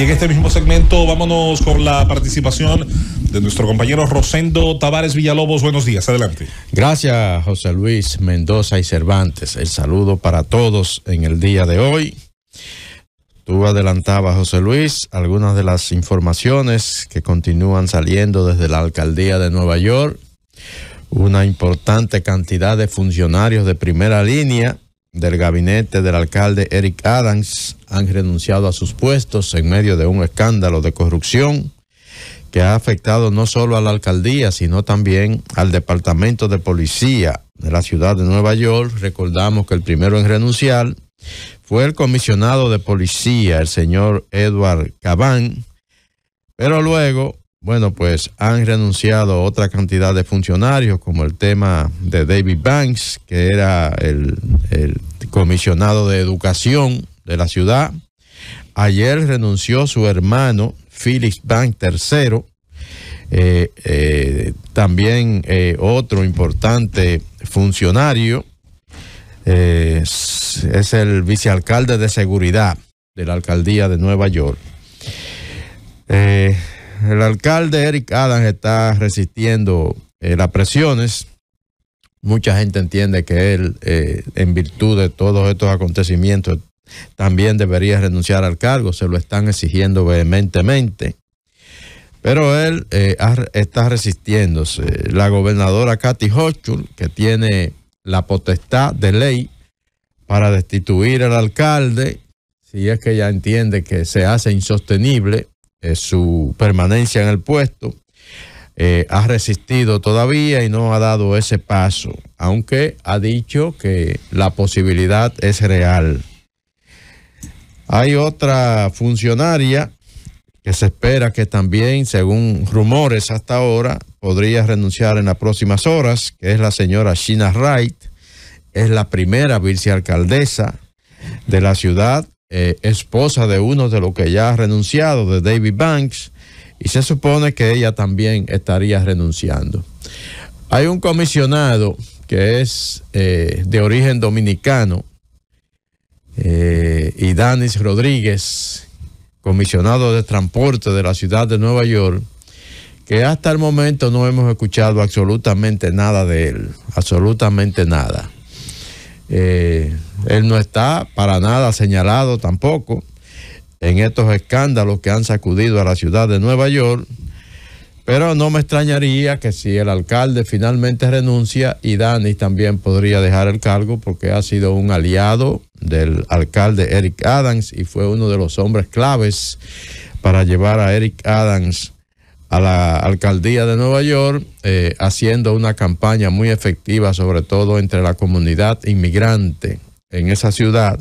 Y en este mismo segmento vámonos con la participación de nuestro compañero Rosendo Tavares Villalobos. Buenos días, adelante. Gracias, José Luis Mendoza y Cervantes. El saludo para todos en el día de hoy. Tú adelantabas, José Luis, algunas de las informaciones que continúan saliendo desde la alcaldía de Nueva York. Una importante cantidad de funcionarios de primera línea del gabinete del alcalde Eric Adams han renunciado a sus puestos en medio de un escándalo de corrupción que ha afectado no solo a la alcaldía, sino también al departamento de policía de la ciudad de Nueva York. Recordamos que el primero en renunciar fue el comisionado de policía, el señor Edward Cabán, pero luego bueno, pues han renunciado otra cantidad de funcionarios, como el tema de David Banks, que era el, comisionado de educación de la ciudad. Ayer renunció su hermano, Felix Banks III. Eh, eh, también eh, otro importante funcionario es, el vicealcalde de seguridad de la alcaldía de Nueva York el alcalde Eric Adams está resistiendo eh, las presiones. Mucha gente entiende que él, eh, en virtud de todos estos acontecimientos, también debería renunciar al cargo. Se lo están exigiendo vehementemente. Pero él eh, está resistiéndose. La gobernadora Kathy Hochul, que tiene la potestad de ley para destituir al alcalde, si es que ella entiende que se hace insostenible eh, su permanencia en el puesto. Eh, ha resistido todavía y no ha dado ese paso, aunque ha dicho que la posibilidad es real. Hay otra funcionaria que se espera que también, según rumores hasta ahora, podría renunciar en las próximas horas, que es la señora Sheena Wright. Es la primera vicealcaldesa de la ciudad eh, esposa de uno de los que ya ha renunciado, de David Banks, y se supone que ella también estaría renunciando. Hay un comisionado que es eh, de origen dominicano, eh, y Danis Rodríguez, comisionado de transporte de la ciudad de Nueva York, que hasta el momento no hemos escuchado absolutamente nada de él, absolutamente nada. Eh, él no está para nada señalado tampoco en estos escándalos que han sacudido a la ciudad de Nueva York. Pero no me extrañaría que si el alcalde finalmente renuncia y Danny también podría dejar el cargo porque ha sido un aliado del alcalde Eric Adams y fue uno de los hombres claves para llevar a Eric Adams a la alcaldía de Nueva York, eh, haciendo una campaña muy efectiva, sobre todo entre la comunidad inmigrante en esa ciudad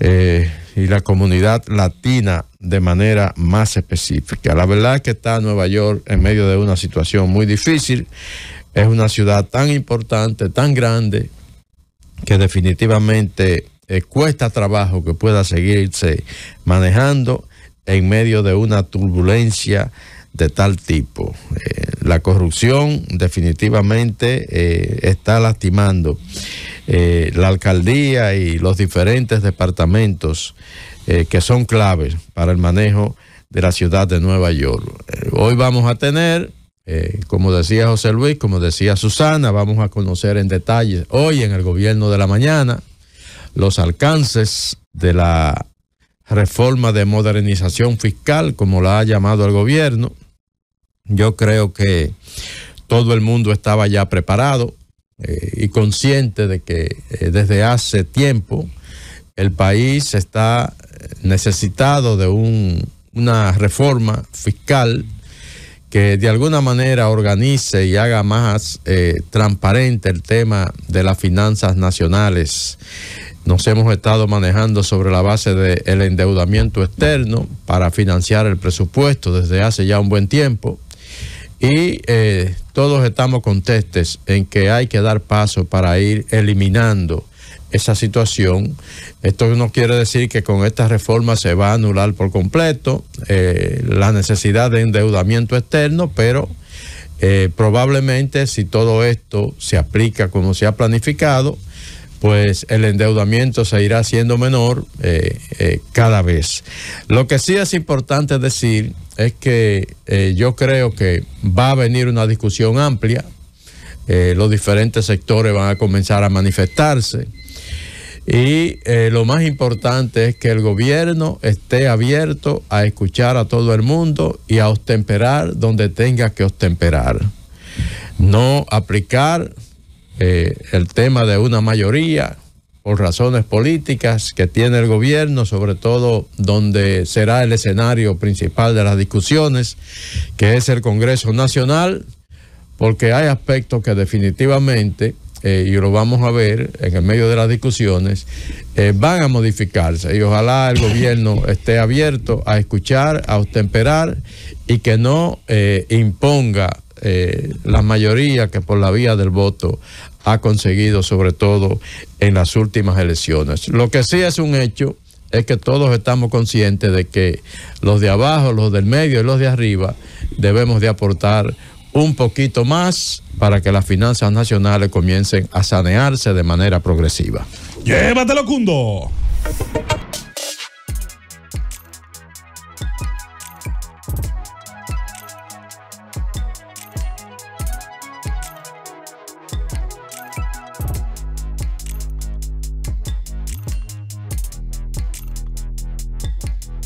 eh, y la comunidad latina de manera más específica. La verdad es que está Nueva York en medio de una situación muy difícil. Es una ciudad tan importante, tan grande, que definitivamente eh, cuesta trabajo que pueda seguirse manejando en medio de una turbulencia de tal tipo. Eh, la corrupción definitivamente eh, está lastimando eh, la alcaldía y los diferentes departamentos que son claves para el manejo de la ciudad de Nueva York. hoy vamos a tener, como decía José Luis, como decía Susana, vamos a conocer en detalle hoy en el gobierno de la mañana los alcances de la reforma de modernización fiscal, como la ha llamado el gobierno, yo creo que todo el mundo estaba ya preparado eh, y consciente de que eh, desde hace tiempo el país está eh, necesitado de una reforma fiscal que de alguna manera organice y haga más transparente el tema de las finanzas nacionales. Nos hemos estado manejando sobre la base del endeudamiento externo para financiar el presupuesto desde hace ya un buen tiempo. Y eh, todos estamos contestes en que hay que dar paso para ir eliminando esa situación. Esto no quiere decir que con esta reforma se va a anular por completo eh, la necesidad de endeudamiento externo, pero eh, probablemente si todo esto se aplica como se ha planificado, pues el endeudamiento se irá siendo menor eh, eh, cada vez. Lo que sí es importante decir es que eh, yo creo que va a venir una discusión amplia, los diferentes sectores van a comenzar a manifestarse y lo más importante es que el gobierno esté abierto a escuchar a todo el mundo y a ostemperar donde tenga que ostemperar. No aplicar eh, el tema de una mayoría por razones políticas que tiene el gobierno, sobre todo donde será el escenario principal de las discusiones, que es el Congreso Nacional, porque hay aspectos que definitivamente, eh, y lo vamos a ver en el medio de las discusiones, eh, van a modificarse. Y ojalá el gobierno esté abierto a escuchar, a obtemperar y que no imponga eh, la mayoría que por la vía del voto ha conseguido, sobre todo en las últimas elecciones. Lo que sí es un hecho es que todos estamos conscientes de que los de abajo, los del medio y los de arriba debemos de aportar un poquito más para que las finanzas nacionales comiencen a sanearse de manera progresiva. Llévatelo, Cundo.